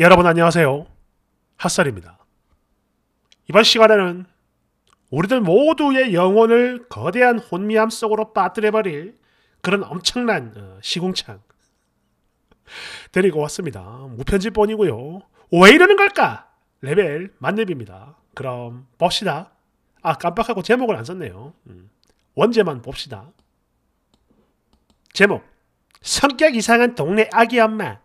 여러분 안녕하세요. 핫살입니다. 이번 시간에는 우리들 모두의 영혼을 거대한 혼미함 속으로 빠뜨려버릴 그런 엄청난 어, 시궁창 데리고 왔습니다. 무편집본이고요. 왜 이러는 걸까? 레벨 만렙입니다. 그럼 봅시다. 아 깜빡하고 제목을 안 썼네요. 음, 원제만 봅시다. 제목 성격 이상한 동네 아기 엄마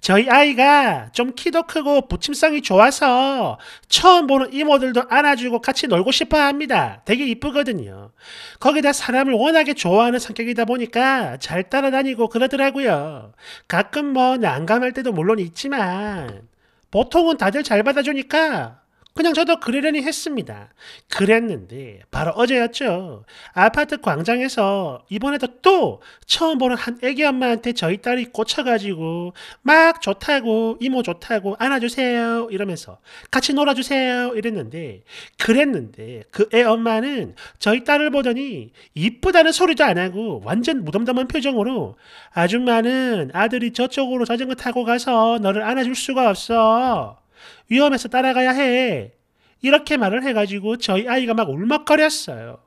저희 아이가 좀 키도 크고 부침성이 좋아서 처음 보는 이모들도 안아주고 같이 놀고 싶어 합니다. 되게 이쁘거든요. 거기다 사람을 워낙에 좋아하는 성격이다 보니까 잘 따라다니고 그러더라고요. 가끔 뭐 난감할 때도 물론 있지만 보통은 다들 잘 받아주니까 그냥 저도 그러려니 했습니다. 그랬는데 바로 어제였죠. 아파트 광장에서 이번에도 또 처음 보는 한 애기 엄마한테 저희 딸이 꽂혀가지고 막 좋다고 이모 좋다고 안아주세요 이러면서 같이 놀아주세요 이랬는데 그랬는데 그 애 엄마는 저희 딸을 보더니 이쁘다는 소리도 안 하고 완전 무덤덤한 표정으로 아줌마는 아들이 저쪽으로 자전거 타고 가서 너를 안아줄 수가 없어. 위험해서 따라가야 해. 이렇게 말을 해가지고 저희 아이가 막 울먹거렸어요.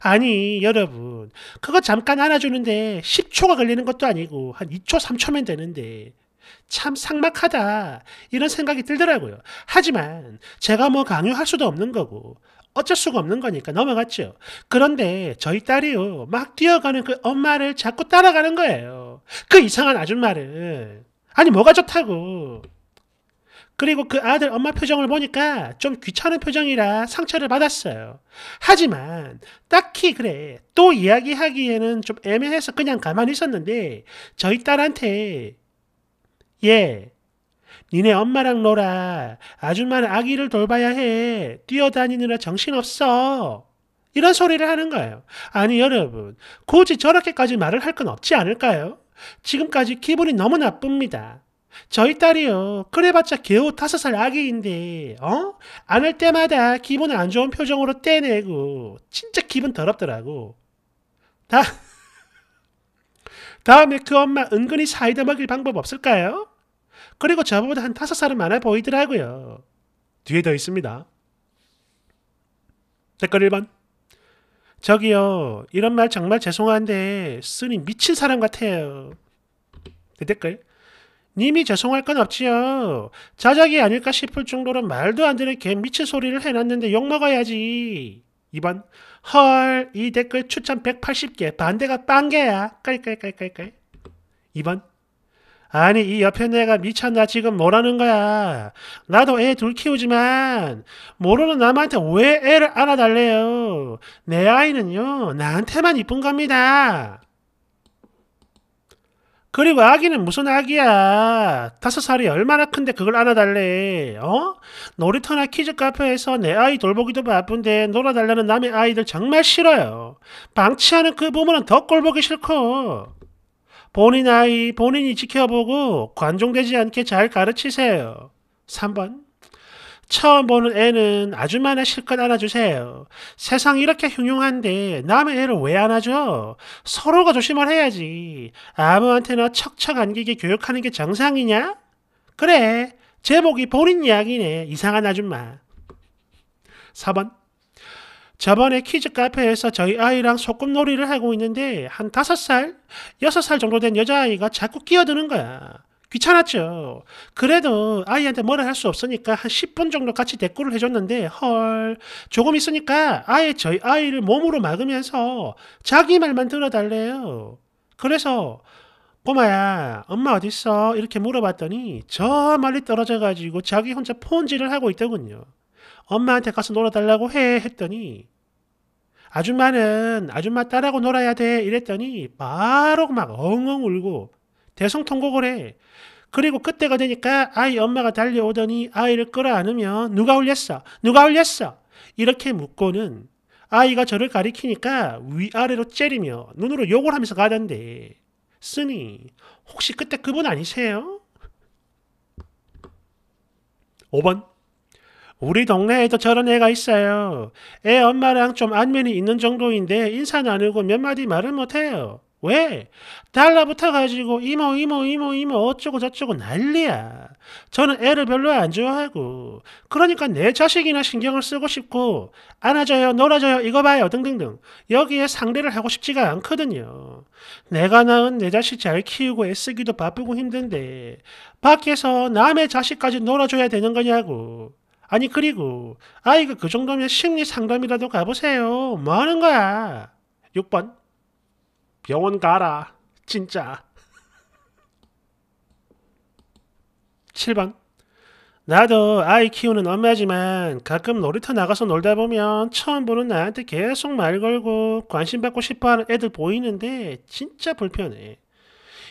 아니, 여러분. 그거 잠깐 안아주는데 10초가 걸리는 것도 아니고 한 2초, 3초면 되는데 참 상막하다. 이런 생각이 들더라고요. 하지만 제가 뭐 강요할 수도 없는 거고 어쩔 수가 없는 거니까 넘어갔죠. 그런데 저희 딸이요. 막 뛰어가는 그 엄마를 자꾸 따라가는 거예요. 그 이상한 아줌마를. 아니, 뭐가 좋다고. 그리고 그 아들 엄마 표정을 보니까 좀 귀찮은 표정이라 상처를 받았어요. 하지만 딱히 그래 또 이야기하기에는 좀 애매해서 그냥 가만히 있었는데 저희 딸한테 예 니네 엄마랑 놀아 아줌마는 아기를 돌봐야 해 뛰어다니느라 정신없어 이런 소리를 하는 거예요. 아니 여러분 굳이 저렇게까지 말을 할 건 없지 않을까요? 지금까지 기분이 너무 나쁩니다. 저희 딸이요. 그래봤자 겨우 다섯 살 아기인데, 어? 안할 때마다 기분 안 좋은 표정으로 떼내고, 진짜 기분 더럽더라고. 다, 다음에 그 엄마 은근히 사이다 먹일 방법 없을까요? 그리고 저보다 한 다섯 살은 많아 보이더라고요. 뒤에 더 있습니다. 댓글 1번. 저기요, 이런 말 정말 죄송한데, 쓰니 미친 사람 같아요. 네, 댓글. 님이 죄송할 건 없지요. 자작이 아닐까 싶을 정도로 말도 안 되는 개 미친 소리를 해놨는데 욕먹어야지. 2번 헐 이 댓글 추천 180개 반대가 빵개야. 깔깔깔깔깔 2번 아니 이 옆에 내가 미쳤나 지금 뭐라는 거야. 나도 애 둘 키우지만 모르는 남한테 왜 애를 안아달래요. 내 아이는요 나한테만 이쁜 겁니다. 그리고 아기는 무슨 아기야? 다섯 살이 얼마나 큰데 그걸 안아달래? 어? 놀이터나 키즈 카페에서 내 아이 돌보기도 바쁜데 놀아달라는 남의 아이들 정말 싫어요. 방치하는 그 부모는 더 꼴보기 싫고. 본인 아이 본인이 지켜보고 관종되지 않게 잘 가르치세요. 3번 처음 보는 애는 아줌마나 실컷 안아주세요. 세상 이렇게 흉흉한데 남의 애를 왜 안아줘? 서로가 조심을 해야지. 아무한테나 척척 안기게 교육하는 게 정상이냐? 그래. 제목이 본인 이야기네. 이상한 아줌마. 4번. 저번에 키즈 카페에서 저희 아이랑 소꿉놀이를 하고 있는데 한 5살, 6살 정도 된 여자아이가 자꾸 끼어드는 거야. 귀찮았죠. 그래도 아이한테 뭐라 할 수 없으니까 한 10분 정도 같이 대꾸를 해줬는데 헐 조금 있으니까 아예 저희 아이를 몸으로 막으면서 자기 말만 들어달래요. 그래서 꼬마야 엄마 어딨어? 이렇게 물어봤더니 저 멀리 떨어져가지고 자기 혼자 폰질을 하고 있더군요. 엄마한테 가서 놀아달라고 해 했더니 아줌마는 아줌마 딸하고 놀아야 돼 이랬더니 바로 막 엉엉 울고 대성 통곡을 해. 그리고 그때가 되니까 아이 엄마가 달려오더니 아이를 끌어안으며 누가 울렸어? 누가 울렸어? 이렇게 묻고는 아이가 저를 가리키니까 위아래로 째리며 눈으로 욕을 하면서 가던데 쓰니 혹시 그때 그분 아니세요? 5번 우리 동네에도 저런 애가 있어요. 애 엄마랑 좀 안면이 있는 정도인데 인사 나누고 몇 마디 말을 못해요. 왜? 달라붙어가지고 이모 이모 이모 이모 어쩌고 저쩌고 난리야. 저는 애를 별로 안 좋아하고 그러니까 내 자식이나 신경을 쓰고 싶고 안아줘요 놀아줘요 이거 봐요 등등등 여기에 상대를 하고 싶지가 않거든요. 내가 낳은 내 자식 잘 키우고 애쓰기도 바쁘고 힘든데 밖에서 남의 자식까지 놀아줘야 되는 거냐고. 아니 그리고 아이가 그 정도면 심리 상담이라도 가보세요. 뭐 하는 거야? 6번 병원 가라 진짜 7번 나도 아이 키우는 엄마지만 가끔 놀이터 나가서 놀다 보면 처음 보는 나한테 계속 말 걸고 관심 받고 싶어하는 애들 보이는데 진짜 불편해.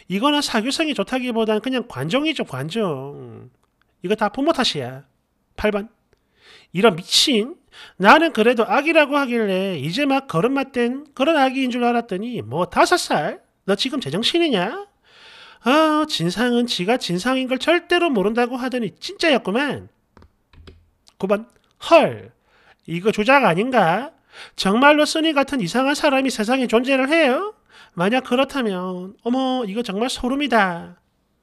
이거는 사교성이 좋다기보단 그냥 관종이죠 관종. 이거 다 부모 탓이야. 8번 이런 미친 나는 그래도 아기라고 하길래 이제 막 걸음맞댄 그런 아기인 줄 알았더니 뭐 다섯 살? 너 지금 제정신이냐? 아 진상은 지가 진상인 걸 절대로 모른다고 하더니 진짜였구만. 9번 헐 이거 조작 아닌가? 정말로 쓰니 같은 이상한 사람이 세상에 존재를 해요? 만약 그렇다면 어머 이거 정말 소름이다.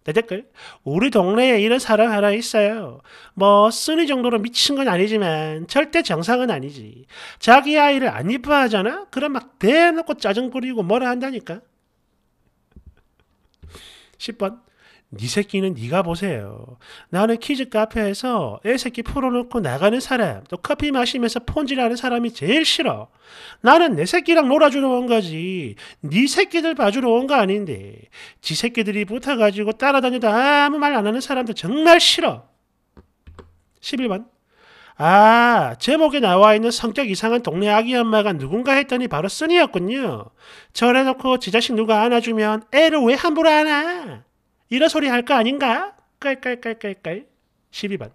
내 댓글 우리 동네에 이런 사람 하나 있어요. 뭐 쓰니 정도로 미친 건 아니지만 절대 정상은 아니지. 자기 아이를 안 이뻐하잖아? 그럼 막 대놓고 짜증 부리고 뭐라 한다니까. 10번 네 새끼는 네가 보세요. 나는 키즈 카페에서 애 새끼 풀어놓고 나가는 사람, 또 커피 마시면서 폰질하는 사람이 제일 싫어. 나는 내 새끼랑 놀아주러 온 거지. 네 새끼들 봐주러 온 거 아닌데. 지 새끼들이 붙어가지고 따라다녀도 아무 말 안 하는 사람들 정말 싫어. 11번. 아, 제목에 나와 있는 성격 이상한 동네 아기 엄마가 누군가 했더니 바로 쓰니였군요. 저래놓고 지 자식 누가 안아주면 애를 왜 함부로 안아? 이런 소리 할 거 아닌가? 깔깔깔깔깔. 12번.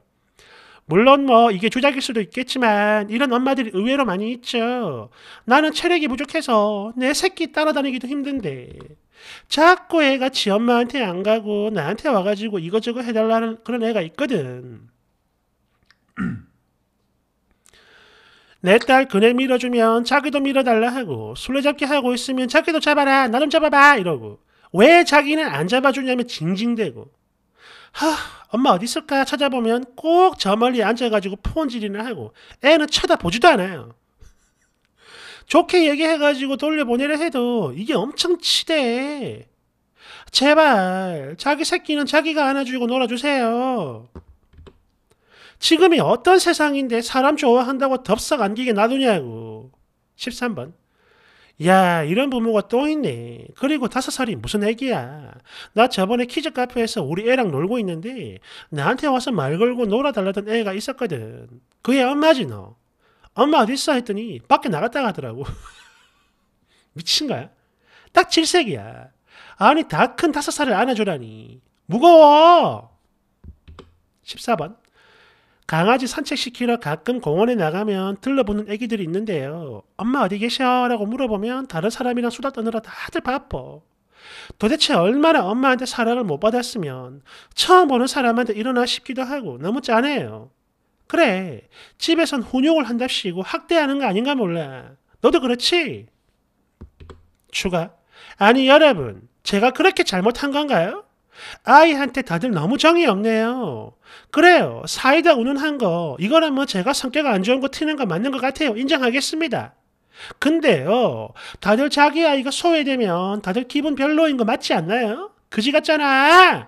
물론 뭐 이게 조작일 수도 있겠지만 이런 엄마들이 의외로 많이 있죠. 나는 체력이 부족해서 내 새끼 따라다니기도 힘든데 자꾸 애가 지 엄마한테 안 가고 나한테 와가지고 이것저것 해달라는 그런 애가 있거든. 내 딸 그네 밀어주면 자기도 밀어달라 하고 술래잡기 하고 있으면 자기도 잡아라 나좀 잡아봐 이러고 왜 자기는 안 잡아주냐며 징징대고 하, 엄마 어디 있을까 찾아보면 꼭 저 멀리 앉아가지고 폰질이나 하고 애는 쳐다보지도 않아요. 좋게 얘기해가지고 돌려보내려 해도 이게 엄청 치대. 제발 자기 새끼는 자기가 안아주고 놀아주세요. 지금이 어떤 세상인데 사람 좋아한다고 덥석 안기게 놔두냐고. 13번. 야 이런 부모가 또 있네. 그리고 다섯 살이 무슨 애기야. 나 저번에 키즈 카페에서 우리 애랑 놀고 있는데 나한테 와서 말 걸고 놀아달라던 애가 있었거든. 그 애 엄마지 너. 엄마 어디있어 했더니 밖에 나갔다 가더라고. 미친가요? 딱 질색이야. 아니 다 큰 다섯 살을 안아주라니. 무거워. 14번 강아지 산책시키러 가끔 공원에 나가면 들러보는 애기들이 있는데요. 엄마 어디 계셔? 라고 물어보면 다른 사람이랑 수다 떠느라 다들 바빠. 도대체 얼마나 엄마한테 사랑을 못 받았으면 처음 보는 사람한테 일어나 싶기도 하고 너무 짠해요. 그래, 집에선 훈육을 한답시고 학대하는 거 아닌가 몰라. 너도 그렇지? 추가. 아니, 여러분, 제가 그렇게 잘못한 건가요? 아이한테 다들 너무 정이 없네요. 그래요. 사이다 운운한 거 이거는 뭐 제가 성격 안 좋은 거 튀는 거 맞는 것 같아요. 인정하겠습니다. 근데요. 다들 자기 아이가 소외되면 다들 기분 별로인 거 맞지 않나요? 그지 같잖아.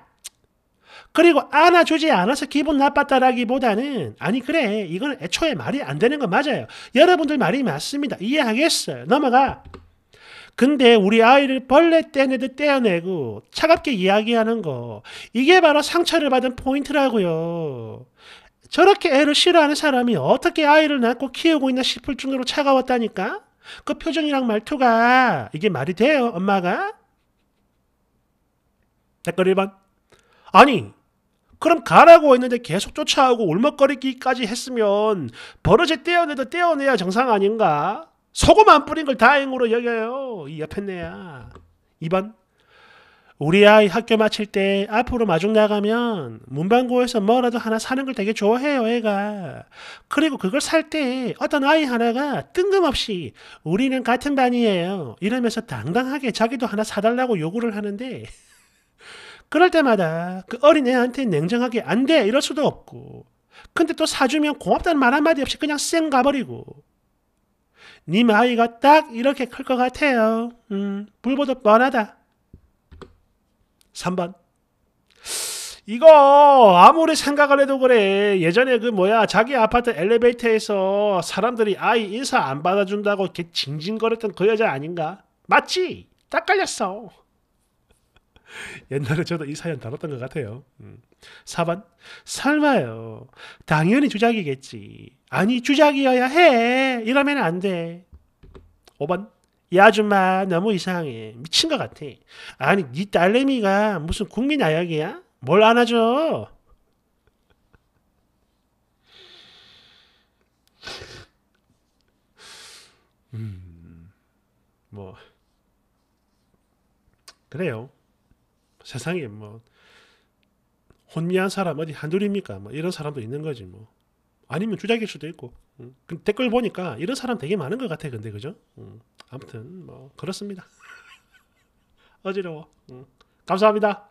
그리고 안아주지 않아서 기분 나빴다라기보다는 아니 그래 이건 애초에 말이 안 되는 거 맞아요. 여러분들 말이 맞습니다. 이해하겠어요. 넘어가. 근데 우리 아이를 벌레 떼내듯 떼어내고 차갑게 이야기하는 거 이게 바로 상처를 받은 포인트라고요. 저렇게 애를 싫어하는 사람이 어떻게 아이를 낳고 키우고 있나 싶을 정도로 차가웠다니까? 그 표정이랑 말투가 이게 말이 돼요, 엄마가? 댓글 1번 아니, 그럼 가라고 했는데 계속 쫓아오고 울먹거리기까지 했으면 버릇에 떼어내도 떼어내야 정상 아닌가? 소금 안 뿌린 걸 다행으로 여겨요. 이 옆에 내야. 2번. 우리 아이 학교 마칠 때 앞으로 마중 나가면 문방구에서 뭐라도 하나 사는 걸 되게 좋아해요, 애가. 그리고 그걸 살 때 어떤 아이 하나가 뜬금없이 우리는 같은 반이에요. 이러면서 당당하게 자기도 하나 사달라고 요구를 하는데 그럴 때마다 그 어린 애한테 냉정하게 안 돼! 이럴 수도 없고 근데 또 사주면 고맙다는 말 한마디 없이 그냥 쌩 가버리고 님 아이가 딱 이렇게 클 것 같아요. 음, 물보다 뻔하다. 3번. 이거 아무리 생각을 해도 그래. 예전에 그 뭐야 자기 아파트 엘리베이터에서 사람들이 아이 인사 안 받아준다고 징징거렸던 그 여자 아닌가? 맞지? 딱 걸렸어. 옛날에 저도 이 사연 다뤘던 것 같아요. 음. 4번. 설마요. 당연히 주작이겠지. 아니, 주작이어야 해. 이러면 안 돼. 5번. 이 아줌마 너무 이상해. 미친 것 같아. 아니, 네 딸내미가 무슨 국민 아역이야? 뭘 안아줘? 음, 뭐, 그래요. 세상에 뭐 혼미한 사람 어디 한둘입니까? 뭐 이런 사람도 있는 거지 뭐. 아니면 주작일 수도 있고. 음. 댓글 보니까 이런 사람 되게 많은 것 같아. 근데 그죠? 음. 아무튼 뭐 그렇습니다. 어지러워. 음. 감사합니다.